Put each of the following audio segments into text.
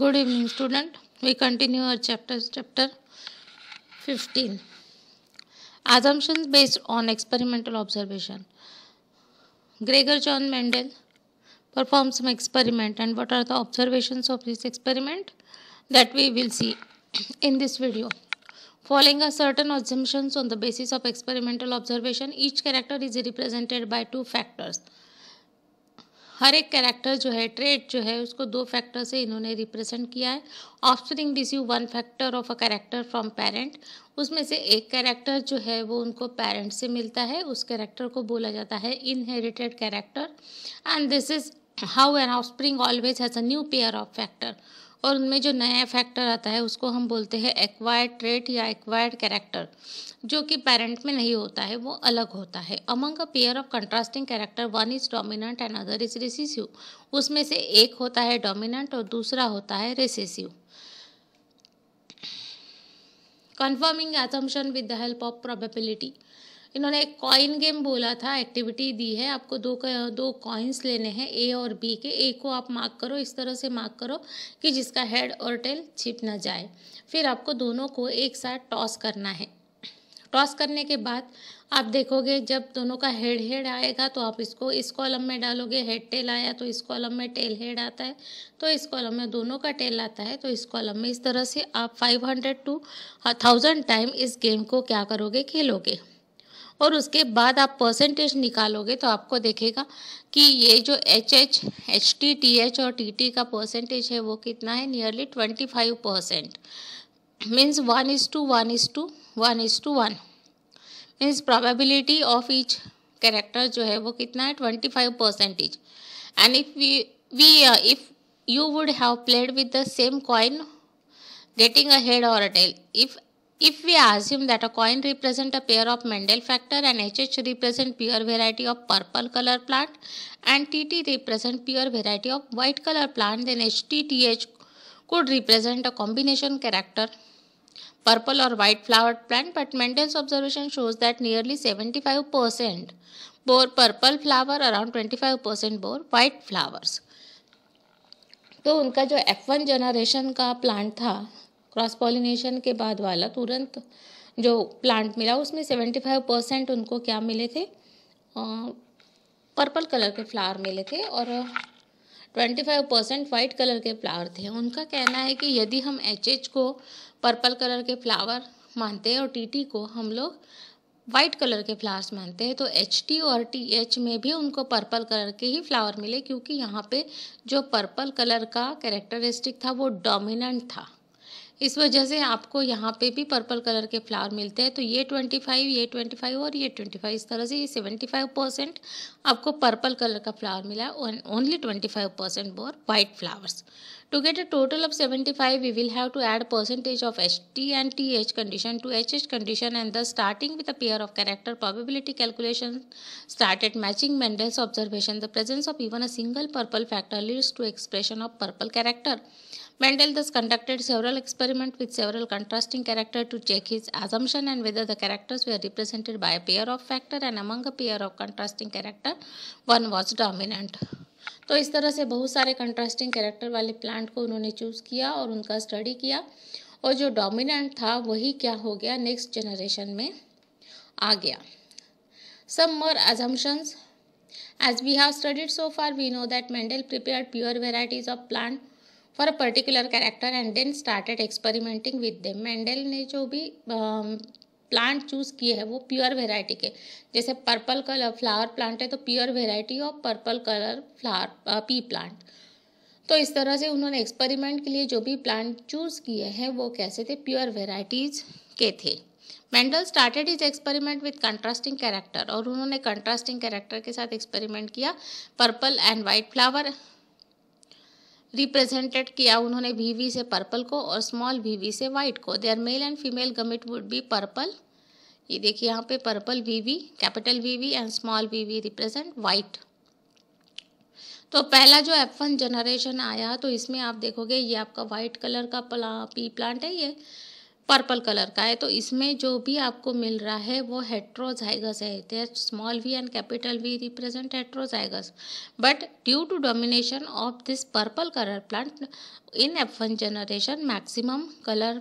good evening student we continue our chapters chapter 15 assumptions based on experimental observation gregor john mendel performed some experiment and what are the observations of this experiment that we will see in this video Following a certain assumptions on the basis of experimental observation, each character is represented by two factors हर एक character जो है trade जो है उसको दो factor से इन्होंने represent किया है offspring receive one factor of a character from parent उसमें से एक कैरेक्टर जो है वो उनको पेरेंट से मिलता है उस कैरेक्टर को बोला जाता है inherited character and this is how an spring always has a new pair of factor और उनमें जो नया फैक्टर आता है उसको हम बोलते हैं एक्वायर्ड ट्रेट या एक्वायर्ड कैरेक्टर जो कि पेरेंट में नहीं होता है वो अलग होता है among a pair of contrasting character one is dominant and other is recessive उसमें से एक होता है डोमिनेंट और दूसरा होता है recessive confirming assumption with the help of probability इन्होंने एक कॉइन गेम बोला था एक्टिविटी दी है आपको दो दो कॉइन्स लेने हैं ए और बी के ए को आप मार्क करो इस तरह से मार्क करो कि जिसका हेड और टेल छिप ना जाए फिर आपको दोनों को एक साथ टॉस करना है टॉस करने के बाद आप देखोगे जब दोनों का हेड हेड आएगा तो आप इसको इस कॉलम में डालोगे हेड टेल आया तो इस कॉलम में टेल हेड आता है तो इस कॉलम में दोनों का टेल आता है तो इस कॉलम में इस तरह से आप 500 टू थाउजेंड टाइम इस गेम को क्या करोगे खेलोगे और उसके बाद आप परसेंटेज निकालोगे तो आपको देखेगा कि ये जो H H H T T H और टी टी का परसेंटेज है वो कितना है nearly twenty five percent means one is to one is to one is to one means probability of each character जो है वो कितना है twenty five percentage and if we we if you would have played with the same coin getting a head और a tail if If we assume that a coin represent a pair of Mendel factor and HH represent pure variety of purple color plant and TT represent pure variety of white color plant then HTTH could represent a combination character purple or white flowered plant but Mendel's observation shows that nearly 75% bore purple flower around 25% bore white flowers तो उनका जो F1 generation का plant था cross pollination के बाद वाला तुरंत जो प्लांट मिला उसमें सेवेंटी फाइव परसेंट उनको क्या मिले थे पर्पल कलर के फ्लावर मिले थे और twenty five percent white colour के फ्लावर थे उनका कहना है कि यदि हम एच एच को पर्पल कलर के फ्लावर मानते हैं और टी टी को हम लोग वाइट कलर के फ्लावर्स मानते हैं तो एच टी और टी एच में भी उनको पर्पल कलर के ही फ्लावर मिले क्योंकि यहाँ पे जो पर्पल कलर का कैरेक्टरिस्टिक था वो डोमिनेंट था इस वजह से आपको यहाँ पे भी पर्पल कलर के फ्लावर मिलते हैं तो ये ट्वेंटी फाइव ये ट्वेंटी फाइव और ये ट्वेंटी फाइव इस तरह से ये सेवेंटी फाइव परसेंट आपको पर्पल कलर का फ्लावर मिला है only twenty five percent bore white flowers to get a total of seventy five we will have to add percentage of H T and T H condition to H H condition and the starting with a pair of character probability calculation start eight matching Mendel's observation the presence of even a single purple factor leads to expression of purple character Mendel thus conducted several experiments with several contrasting characters to check his assumption and whether the characters were represented by a pair of factor and among a pair of contrasting character one was dominant. तो इस तरह से बहुत सारे contrasting character वाले plant को उन्होंने choose किया और उनका स्टडी किया और जो डोमिनेंट था वही क्या हो गया नेक्स्ट जनरेशन में आ गया some more assumptions as we have studied so far we know that Mendel prepare pure varieties of plant for a particular character and then started experimenting with them Mendel ने जो भी plant um, choose किए हैं वो pure variety के जैसे purple colour flower plant है तो pure variety of purple colour flower pea plant तो इस तरह से उन्होंने एक्सपेरिमेंट के लिए जो भी प्लांट चूज़ किए हैं वो कैसे थे प्योर वेराइटीज़ के थे Mendel started is experiment with contrasting character और उन्होंने कंट्रास्टिंग कैरेक्टर के साथ एक्सपेरिमेंट किया purple and white flower represented किया उन्होंने वीवी से पर्पल को और स्मॉल वीवी से वाइट को their male and female gamete would be purple ये देखिए यहाँ पे purple VV capital VV and small VV represent white तो पहला जो एफ वन जनरेशन आया तो इसमें आप देखोगे ये आपका वाइट कलर का पी प्लांट है ये पर्पल कलर का है तो इसमें जो भी आपको मिल रहा है वो हेट्रोजाइगस है they small V and capital V represent heterozygous but due to domination of this purple colour plant in F one generation maximum colour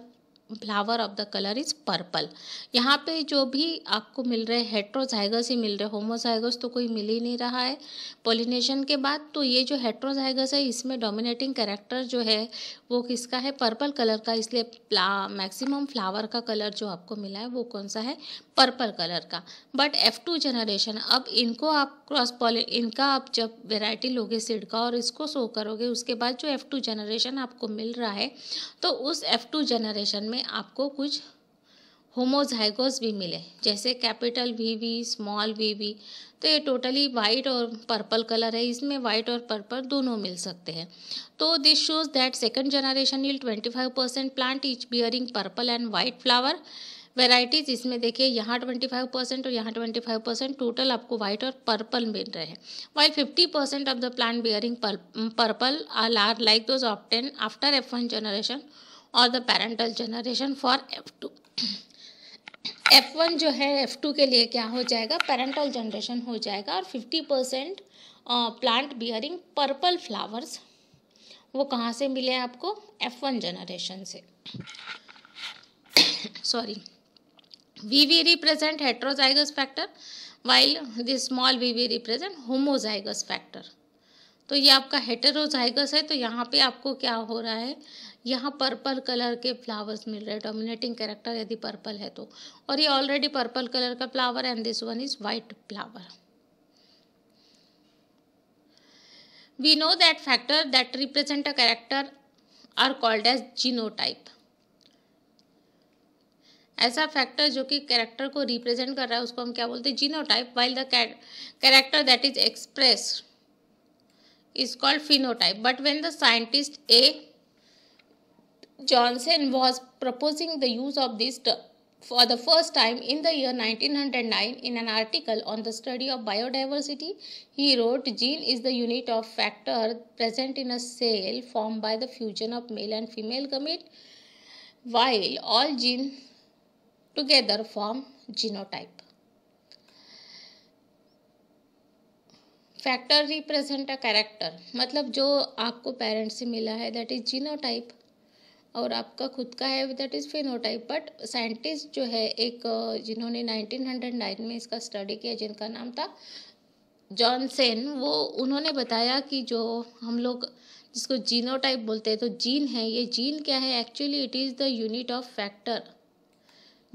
flower of the colour is purple यहाँ पे जो भी आपको मिल रहे हेट्रोजाइगस ही मिल रहे homozygous तो कोई मिल ही नहीं रहा है पोलिनेशन के बाद तो ये जो हेट्रोजाइगस है इसमें डोमिनेटिंग कैरेक्टर जो है वो किसका है पर्पल कलर का इसलिए मैक्सिमम फ्लावर का कलर जो आपको मिला है वो कौन सा है पर्पल कलर का बट एफ टू जनरेशन अब इनको आप क्रॉस पॉलि इनका आप जब वेराइटी लोगे सीड का और इसको सो करोगे उसके बाद जो एफ टू जनरेशन आपको मिल रहा है तो उस एफ टू जनरेशन में में आपको कुछ होमोजाइगोस भी मिले जैसे capital V V small V V तो ये टोटली वाइट और पर्पल कलर है इसमें वाइट और पर्पल दोनों मिल सकते हैं तो this shows that second generation ill five percent plant each bearing purple and white flower varieties इसमें देखिए यहाँ ट्वेंटी फाइव परसेंट और यहाँ ट्वेंटी फाइव परसेंट टोटल आपको वाइट और पर्पल मिल रहे हैं while fifty percent of the plant bearing purple are like those obtain after F one generation और the parental generation for F two F one जो है एफ टू के लिए क्या हो जाएगा पेरेंटल जनरेशन हो जाएगा और fifty percent plant bearing purple flowers वो कहाँ से मिले आपको एफ वन जनरेशन से sorry V V represent heterozygous factor while the small V V represent homozygous factor तो ये आपका हेटेरोजाइगस है तो यहाँ पे आपको क्या हो रहा है यहाँ पर्पल कलर के फ्लावर्स मिल रहे हैं डोमिनेटिंग कैरेक्टर यदि पर्पल है तो और ये ऑलरेडी पर्पल कलर का flower and this one is white flower we know that factor that represent a character are called as genotype ऐसा फैक्टर जो कि कैरेक्टर को रिप्रेजेंट कर रहा है उसको हम क्या बोलते हैं genotype while the character that is express is called phenotype but when the scientist A Johnson was proposing the use of this for the first time in the year 1909 in an article on the study of biodiversity. He wrote, Gene is the unit of factor present in a cell formed by the fusion of male and female gamete, while all genes together form genotype. Factor represent a character मतलब जो आपको parents से मिला है that is genotype और आपका खुद का है that is phenotype but scientist जो है एक जिन्होंने 1909 में इसका स्टडी किया जिनका नाम था जॉनसेन वो उन्होंने बताया कि जो हम लोग जिसको जीनोटाइप बोलते हैं तो जीन है ये जीन क्या है actually it is the unit of factor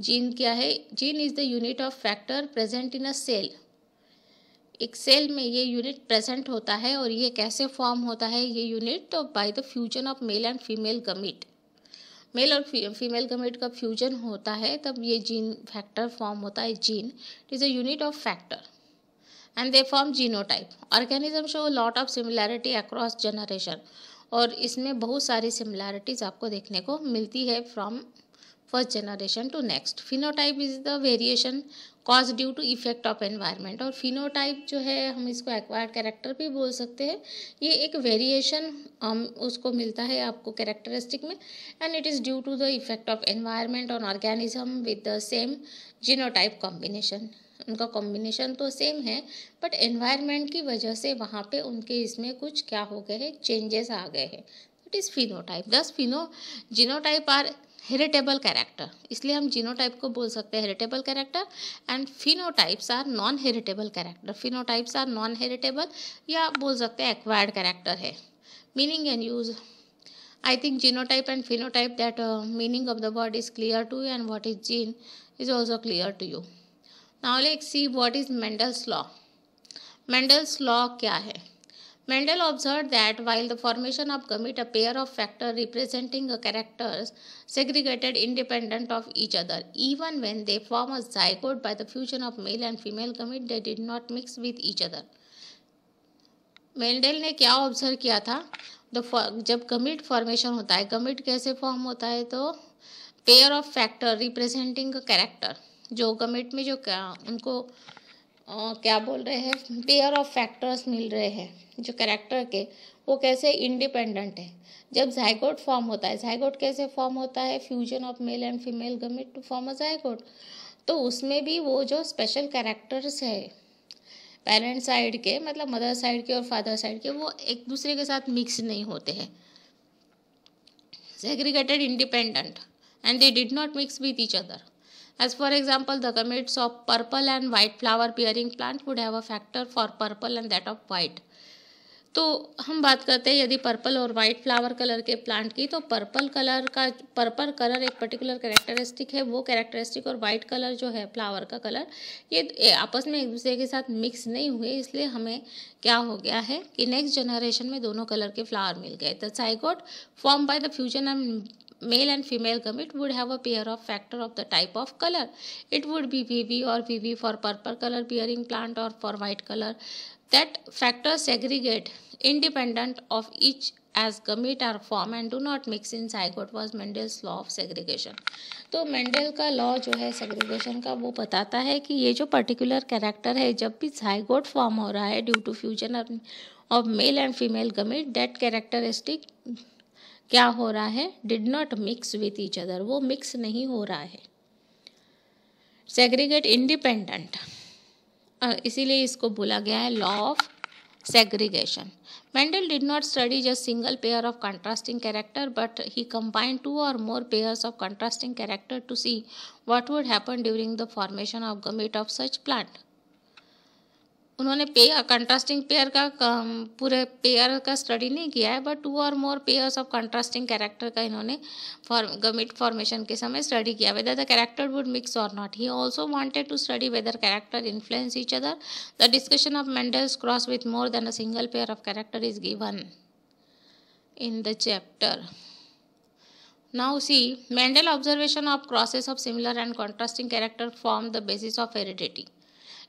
gene क्या है gene is the unit of factor present in a cell एक सेल में ये यूनिट प्रेजेंट होता है और ये कैसे फॉर्म होता है ये यूनिट तो by the fusion of male and female gamete male और फीमेल गमेट का फ्यूजन होता है तब ये जीन फैक्टर फॉर्म होता है gene it is a unit of factor and they form genotype organism show lot of similarity across generation और इसमें बहुत सारी सिमिलैरिटीज़ आपको देखने को मिलती है from first generation to next phenotype is the variation cause due to effect of environment और फिनोटाइप जो है हम इसको एक्वायर्ड कैरेक्टर भी बोल सकते हैं ये एक वेरिएशन हम um, उसको मिलता है आपको कैरेक्टरिस्टिक में and it is due to the effect of environment on organism with the same genotype combination उनका कॉम्बिनेशन तो सेम है बट एनवायरनमेंट की वजह से वहाँ पर उनके इसमें कुछ क्या हो गए हैं चेंजेस आ गए हैं it is phenotype thus pheno genotype are heritable character इसलिए हम जीनोटाइप को बोल सकते हैं heritable character and phenotypes are non heritable character phenotypes are non heritable या बोल सकते हैं एक्वायर्ड कैरेक्टर है meaning and use I think genotype and phenotype that meaning of the word is clear to you and what is gene is also clear to you now like see what is Mendel's law Mendel's law क्या है Mendel observed that while the formation of gamete, a pair of factors representing characters segregated independent of each other, even when they form a zygote by the fusion of male and female gamete, they did not mix with each other. Mendel ने क्या observe किया था the जब गमिट formation होता है गमिट कैसे form होता है तो pair of factor representing character जो गमिट में जो क्या उनको क्या बोल रहे हैं पेयर ऑफ फैक्टर्स मिल रहे हैं जो करेक्टर के वो कैसे इंडिपेंडेंट है जब जायगोट फॉर्म होता है जायगोट कैसे फॉर्म होता है fusion of male and female gamete to form a zygote तो उसमें भी वो जो स्पेशल कैरेक्टर्स है पेरेंट साइड के मतलब मदर साइड के और फादर साइड के वो एक दूसरे के साथ मिक्स नहीं होते हैं segregated independent and they did not mix with each other As for example, the gametes of purple and white flower bearing plant would have a factor for purple and that of white. तो हम बात करते हैं यदि purple और white flower colour के plant की तो पर्पल कलर का पर्पल कलर एक पर्टिकुलर कैरेक्टरिस्टिक है वो कैरेक्टरिस्टिक और वाइट कलर जो है फ्लावर का कलर ये आपस में एक दूसरे के साथ मिक्स नहीं हुए इसलिए हमें क्या हो गया है कि नेक्स्ट जनरेशन में दोनों कलर के फ्लावर मिल गए the zygote form by the fusion and male and female gamete would have a pair of factor of the type of color. It would be VV or VV for purple color bearing plant or for white color. That factors segregate independent of each as gamete are formed and do not mix in zygote was Mendel's law of segregation. तो Mendel का law जो है segregation का वो बताता है कि ये जो पर्टिकुलर कैरेक्टर है जब भी जाइगोट फॉर्म हो रहा है due to fusion of male and female gamete that characteristic क्या हो रहा है did not mix with each other वो मिक्स नहीं हो रहा है सेग्रीगेट इंडिपेंडेंट इसीलिए इसको बोला गया है law of segregation Mendel did not study just single pair of contrasting character but he combine two or more pairs of contrasting character to see what would happen during the formation of gamete of such plant उन्होंने pair contrasting pair का पूरे pair का study नहीं किया है but two or more pairs of contrasting character का इन्होंने form gamete formation के समय स्टडी किया whether the character would mix or not he also wanted to study whether character influence each other the discussion of Mendel's cross with more than a single pair of character is given in the chapter now see Mendel observation of crosses of similar and contrasting character form the basis of heredity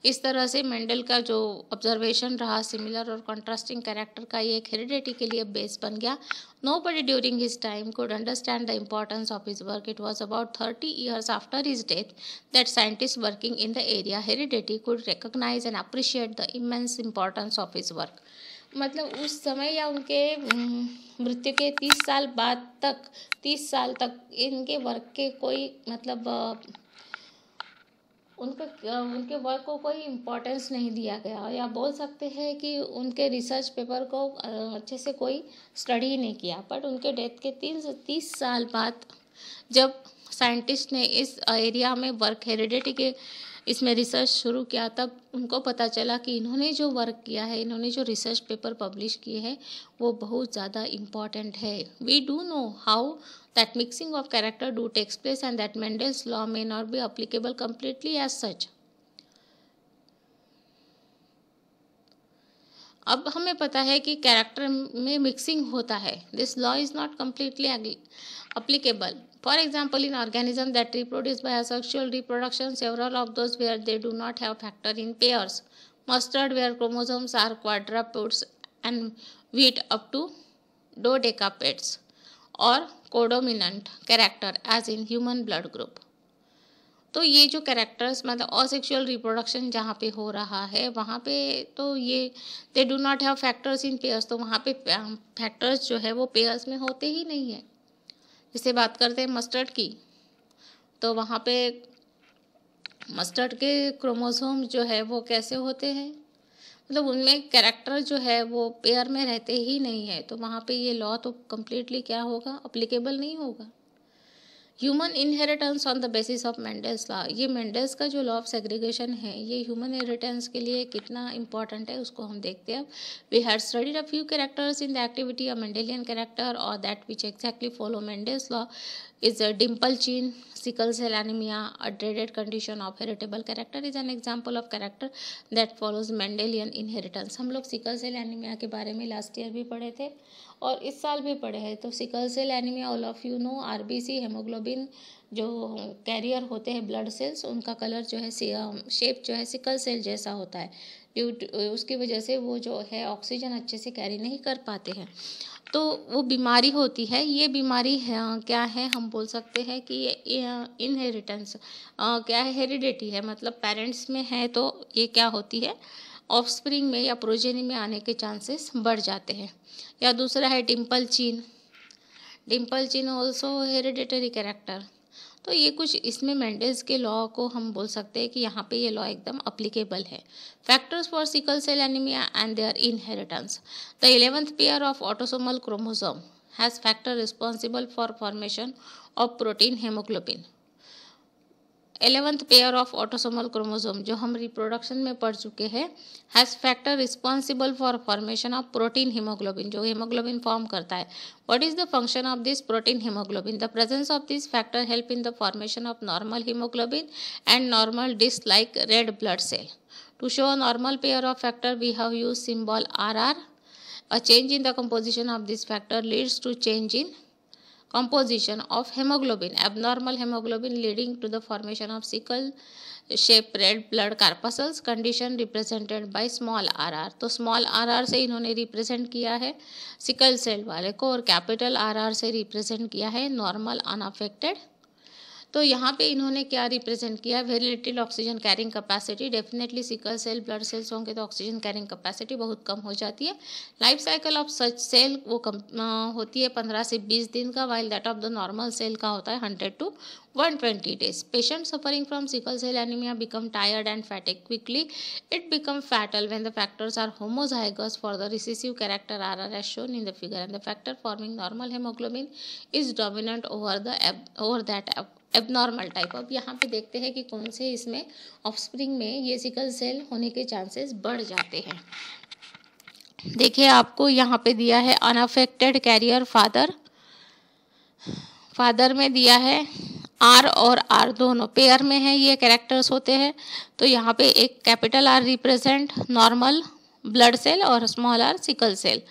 इस तरह से Mendel का जो observation रहा similar और contrasting character का ये एक हेरिडिटी के लिए बेस बन गया nobody during his time could understand the importance of his work it was about thirty years after his death that scientist working in the area heredity could recognise and appreciate the immense importance of his work मतलब उस समय या उनके मृत्यु के तीस साल बाद तक तीस साल तक इनके वर्क के कोई मतलब उनके उनके वर्क को कोई इम्पोर्टेंस नहीं दिया गया या बोल सकते हैं कि उनके रिसर्च पेपर को अच्छे से कोई स्टडी नहीं किया बट उनके डेथ के तीन से तीस साल बाद जब साइंटिस्ट ने इस एरिया में वर्क हेरिडिटी के इसमें रिसर्च शुरू किया तब उनको पता चला कि इन्होंने जो वर्क किया है इन्होंने जो रिसर्च पेपर पब्लिश किए हैं वो बहुत ज़्यादा इम्पॉर्टेंट है we do know how that mixing of character do takes place and that mendel's law may not be applicable completely as such अब हमें पता है कि कैरेक्टर में मिक्सिंग होता है this law is not completely applicable for example in organism that reproduce by sexual reproduction several of those where they do not have factor in pairs mustard where chromosomes are quadrupeds and wheat up to do decapods or codominant character as in human blood group तो ये जो characters मतलब asexual reproduction जहाँ पे हो रहा है वहाँ पे तो ये they do not have factors in pairs तो वहाँ पे फैक्टर्स जो है वो पेयर्स में होते ही नहीं है जैसे बात करते हैं मस्टर्ड की तो वहाँ पे मस्टर्ड के क्रोमोसोम जो है वो कैसे होते हैं मतलब उनमें कैरेक्टर जो है वो पेयर में रहते ही नहीं है तो वहाँ पे ये लॉ तो कम्प्लीटली क्या होगा अप्लीकेबल नहीं होगा human inheritance on the basis of Mendel's law ये मेंडल्स का जो लॉ ऑफ सेग्रीगेशन है ये ह्यूमन इनहेरिटेंस के लिए कितना इंपॉर्टेंट है उसको हम देखते हैं we have studied a few characters in the activity of Mendelian character or that which exactly follow Mendel's law is a dimple chin sickle cell anaemia a dreaded condition of heritable character is an example of character that follows Mendelian inheritance हम लोग sickle cell anaemia के बारे में last year भी पढ़े थे और इस साल भी पड़े हैं तो sickle cell anaemia all of you know are haemoglobin जो कैरियर होते हैं ब्लड सेल्स उनका कलर जो है शेप जो है सिकल सेल जैसा होता है ड्यू उसकी वजह से वो जो है ऑक्सीजन अच्छे से कैरी नहीं कर पाते हैं तो वो बीमारी होती है ये बीमारी है, हाँ, क्या है हम बोल सकते हैं कि इनहेरिटेंस हाँ, हाँ, क्या है हेरिडिटी है मतलब पेरेंट्स में है तो ये क्या होती है ऑफस्प्रिंग में या प्रोजेनी में आने के चांसेस बढ़ जाते हैं या दूसरा है डिम्पल चीन डिम्पल चीन ऑल्सो हेरिडेटरी कैरेक्टर तो ये कुछ इसमें मैंडेज के लॉ को हम बोल सकते हैं कि यहाँ पे ये लॉ एकदम अप्लीकेबल है factors for sickle cell anaemia and their inheritance the eleventh pair of autosomal chromosome has factor responsible for formation of protein haemoglobin eleventh pair of autosomal chromosome जो हम रिप्रोडक्शन में पढ़ चुके हैं has factor responsible for formation of protein haemoglobin जो haemoglobin form करता है what is the function of this protein haemoglobin the presence of this factor help in the formation of normal haemoglobin and normal disc like red blood cell to show normal pair of factor we have use symbol R R a change in the composition of this factor leads to change in composition of haemoglobin abnormal haemoglobin leading to the formation of sickle shape red blood corpuscles condition represented by small RR तो small RR से इन्होंने represent किया है sickle cell वाले को और capital RR से represent किया है नॉर्मल अनअफेक्टेड तो यहाँ पे इन्होंने क्या रिप्रेजेंट किया very little oxygen carrying capacity definitely sickle cell blood cells होंगे तो ऑक्सीजन कैरिंग कैपेसिटी बहुत कम हो जाती है life cycle of such cell वो कम आ, होती है पंद्रह से बीस दिन का while that of the normal cell का होता है hundred to one twenty days patient suffering from sickle cell anaemia become tired and fatigue quickly it become fatal when the factors are homozygous for the recessive R R as shown in the figure and the factor forming normal haemoglobin is dominant over the over that abnormal type अब यहाँ पे देखते हैं कि कौन से इसमें offspring में ये सिकल सेल होने के चांसेस बढ़ जाते हैं देखिए आपको यहाँ पे दिया है अनअफेक्टेड कैरियर फादर फादर में दिया है आर और आर दोनों पेयर में है ये कैरेक्टर्स होते हैं तो यहाँ पे एक capital R represent normal blood cell और स्मॉल आर सिकल सेल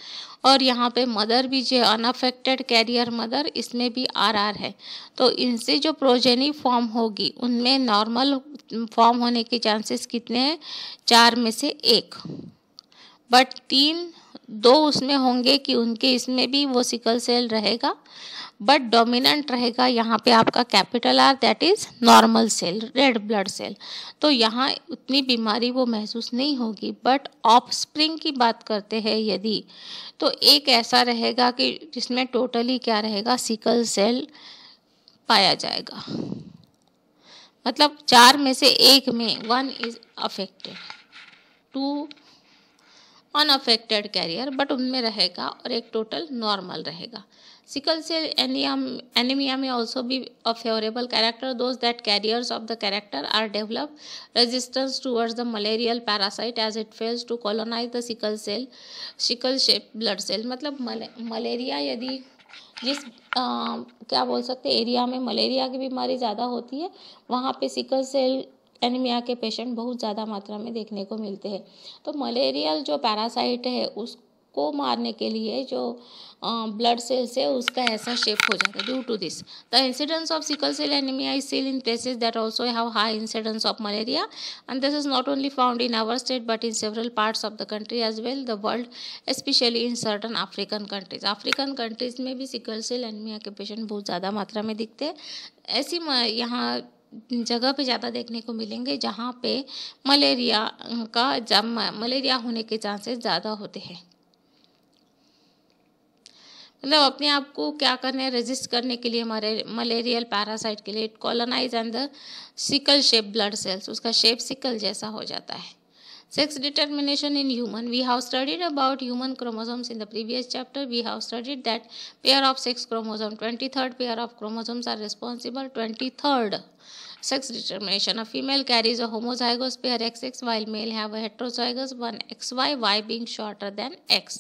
और यहाँ पे मदर भी जो अनअफेक्टेड कैरियर मदर इसमें भी आरआर है तो इनसे जो प्रोजेनी फॉर्म होगी उनमें नॉर्मल फॉर्म होने के चांसेस कितने हैं चार में से एक बट तीन दो उसमें होंगे कि उनके इसमें भी वो सिकल सेल रहेगा बट डोमिनेंट रहेगा यहाँ पे आपका capital R that is normal cell red blood cell तो यहाँ उतनी बीमारी वो महसूस नहीं होगी बट ऑफ स्प्रिंग की बात करते हैं यदि तो एक ऐसा रहेगा कि जिसमें टोटली क्या रहेगा सिकल सेल पाया जाएगा मतलब चार में से एक में one is affected two unaffected carrier but उनमें रहेगा और एक टोटल नॉर्मल रहेगा सिकल सेल एनीमिया में also be a favourable character those that carriers of the character are develop resistance towards the malarial parasite as it fails to colonise the sickle cell sickle shape blood cell मतलब malaria यदि जिस आ, क्या बोल सकते area में malaria की बीमारी ज़्यादा होती है वहाँ पे सिकल सेल एनीमिया के पेशेंट बहुत ज़्यादा मात्रा में देखने को मिलते हैं तो मलेरियल जो पैरासाइट है उसको मारने के लिए जो ब्लड सेल्स है उसका ऐसा शेप हो जाता है due to this the incidence of sickle cell anaemia is seen in places that also have high incidence of malaria and this is not only found in our state but in several parts of the country as well the world specially in certain African countries African countries में भी sickle cell anaemia के patient बहुत ज़्यादा मात्रा में दिखते हैं ऐसी यहाँ जगह पे ज़्यादा देखने को मिलेंगे जहाँ पे मलेरिया का मलेरिया होने के चांसेस ज़्यादा होते हैं मतलब अपने आप को क्या करने रजिस्ट करने के लिए हमारे मलेरियल पैरासाइट के लिए it colonise and the sickle shape blood cells उसका शेप सिकल जैसा हो जाता है Sex determination in human. We have studied about human chromosomes in the previous chapter. We have studied that pair of sex chromosome, 23rd pair of chromosomes are responsible, 23rd. Sex determination. A female carries a homozygous pair XX while male have a heterozygous one XY, Y being shorter than X.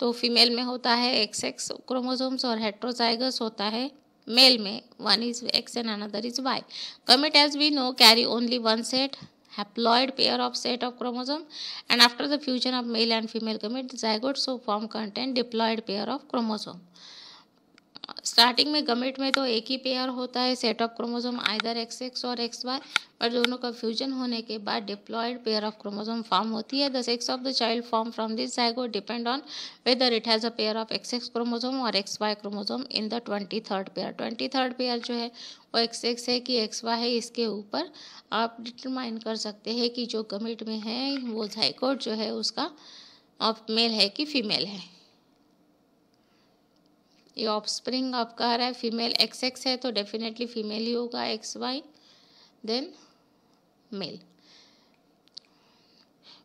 तो female में होता है X X chromosomes और heterozygous होता है male में one is X and another is Y gamete as we know carry only one set haploid pair of set of chromosome and after the fusion of male and female gametes zygote so form contain diploid pair of chromosome starting में gamete में तो एक ही pair होता है set of chromosome either X X or X Y पर दोनों का फ्यूजन होने के बाद diploid pair of chromosome form होती है the sex of the child form from this zygote depend on whether it has a pair of X X chromosome or X Y chromosome in the twenty third pair twenty third pair जो है वो x x है कि x Y है इसके ऊपर आप determine कर सकते हैं कि जो गमेट में है वो जाइकोट जो है उसका ऑफ मेल है कि फीमेल है ये ऑफस्प्रिंग आपका आ रहा है फीमेल एक्स एक्स है तो डेफिनेटली फीमेल ही होगा X Y then male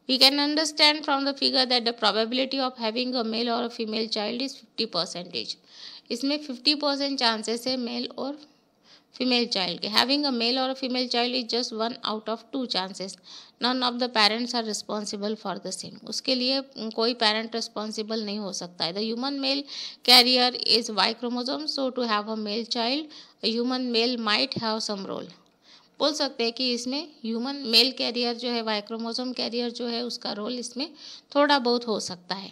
we can understand from the figure that the probability of having a male or a female child is fifty percentage इसमें फिफ्टी परसेंट चांसेस है male और female child के having a male or a female child is just one out of two chances none of the parents are responsible for the same उसके लिए कोई parent responsible नहीं हो सकता है the human male carrier is Y chromosome so to have a male child human male might have some role बोल सकते हैं कि इसमें ह्यूमन मेल कैरियर जो है वाइक्रोमोजोम कैरियर जो है उसका रोल इसमें थोड़ा बहुत हो सकता है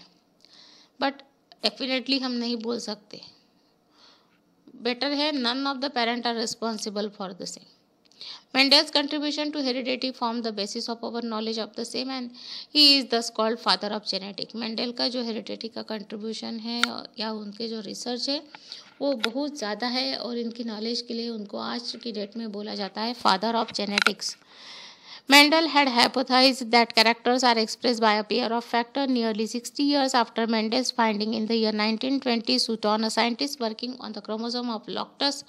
बट डेफिनेटली हम नहीं बोल सकते बेटर है none of the parent are responsible for the same Mendel's contribution to heredity form the basis of our knowledge of the same and he is thus called father of genetic Mendel का जो heredity का contribution है या उनके जो research है वो बहुत ज़्यादा है और इनकी नॉलेज के लिए उनको आज की डेट में बोला जाता है father of genetics Mendel had hypothesized that characters are expressed by a pair of factors nearly 60 years after Mendel's finding in the year 1920. Sutton, a scientist working on the chromosome of Loctus,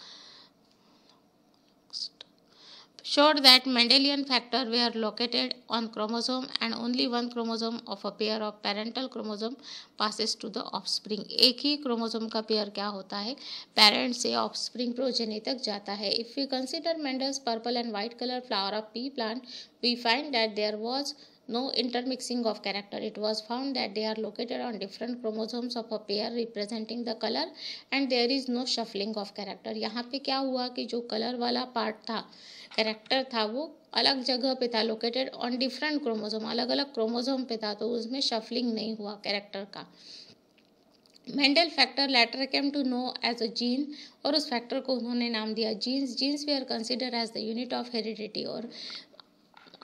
showed that Mendelian factor were located on chromosome and only one chromosome of a pair of parental chromosome passes to the offspring. एक ही chromosome का pair क्या होता है parent से offspring progeny तक जाता है If we consider Mendel's purple and white color flower of pea plant, we find that there was no intermixing of character. It was found that they are located on different chromosomes of a pair representing the color and there is no shuffling of character. yahan pe kya hua ki jo color wala part tha character tha wo अलग जगह पे था located on different chromosome अलग अलग chromosome पे था तो उसमें शफलिंग नहीं हुआ कैरेक्टर का Mendel factor later came to know as a gene और उस फैक्टर को उन्होंने नाम दिया genes genes we are consider as the unit of heredity और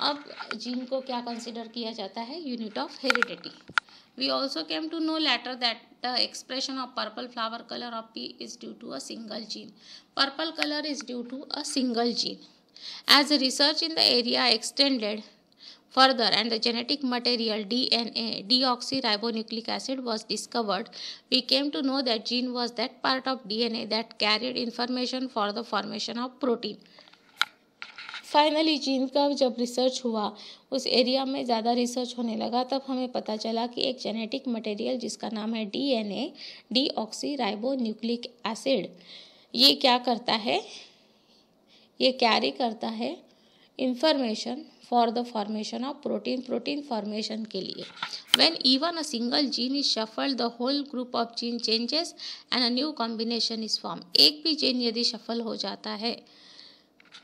अब जीन को क्या कंसिडर किया जाता है unit of heredity we also came to know later that the expression of purple flower colour of pea is due to a single gene purple colour is due to a single gene as a research in the area extended further and the genetic material D N A deoxyribonucleic acid was discovered we came to know that gene was that part of D N A that carried information for the formation of protein finally gene का जब research हुआ उस area में ज़्यादा research होने लगा तब हमें पता चला कि एक जेनेटिक मटेरियल जिसका नाम है डीएनए राइबो न्यूक्लिक एसिड ये क्या करता है ये कैरी करता है information for the formation of protein protein formation के लिए when even a single gene is shuffle the whole group of gene changes and a new combination is form एक भी जीन यदि शफल हो जाता है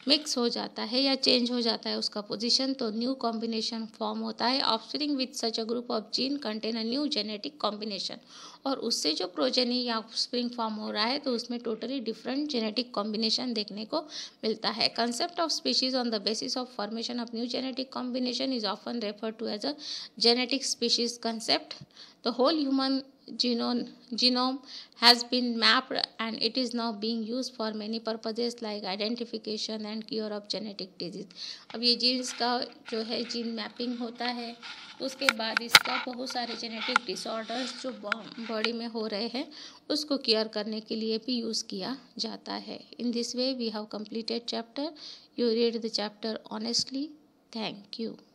मिक्स हो जाता है या चेंज हो जाता है उसका पोजीशन तो न्यू कॉम्बिनेशन फॉर्म होता है offspring with such a group of gene contain a new genetic combination और उससे जो प्रोजेनी या ऑफस्प्रिंग फॉर्म हो रहा है तो उसमें टोटली डिफरेंट जेनेटिक कॉम्बिनेशन देखने को मिलता है concept of species on the basis of formation of new genetic combination is often refer to as a genetic species concept the whole human genome, genome has been mapped and it is now being used for many purposes like identification and cure of genetic disease अब ये jeans का जो है gene mapping होता है उसके बाद इसका बहुत सारे जेनेटिक डिसऑर्डर्स जो बॉडी में हो रहे हैं उसको केयर करने के लिए भी यूज़ किया जाता है in this way we have completed chapter you read the chapter honestly thank you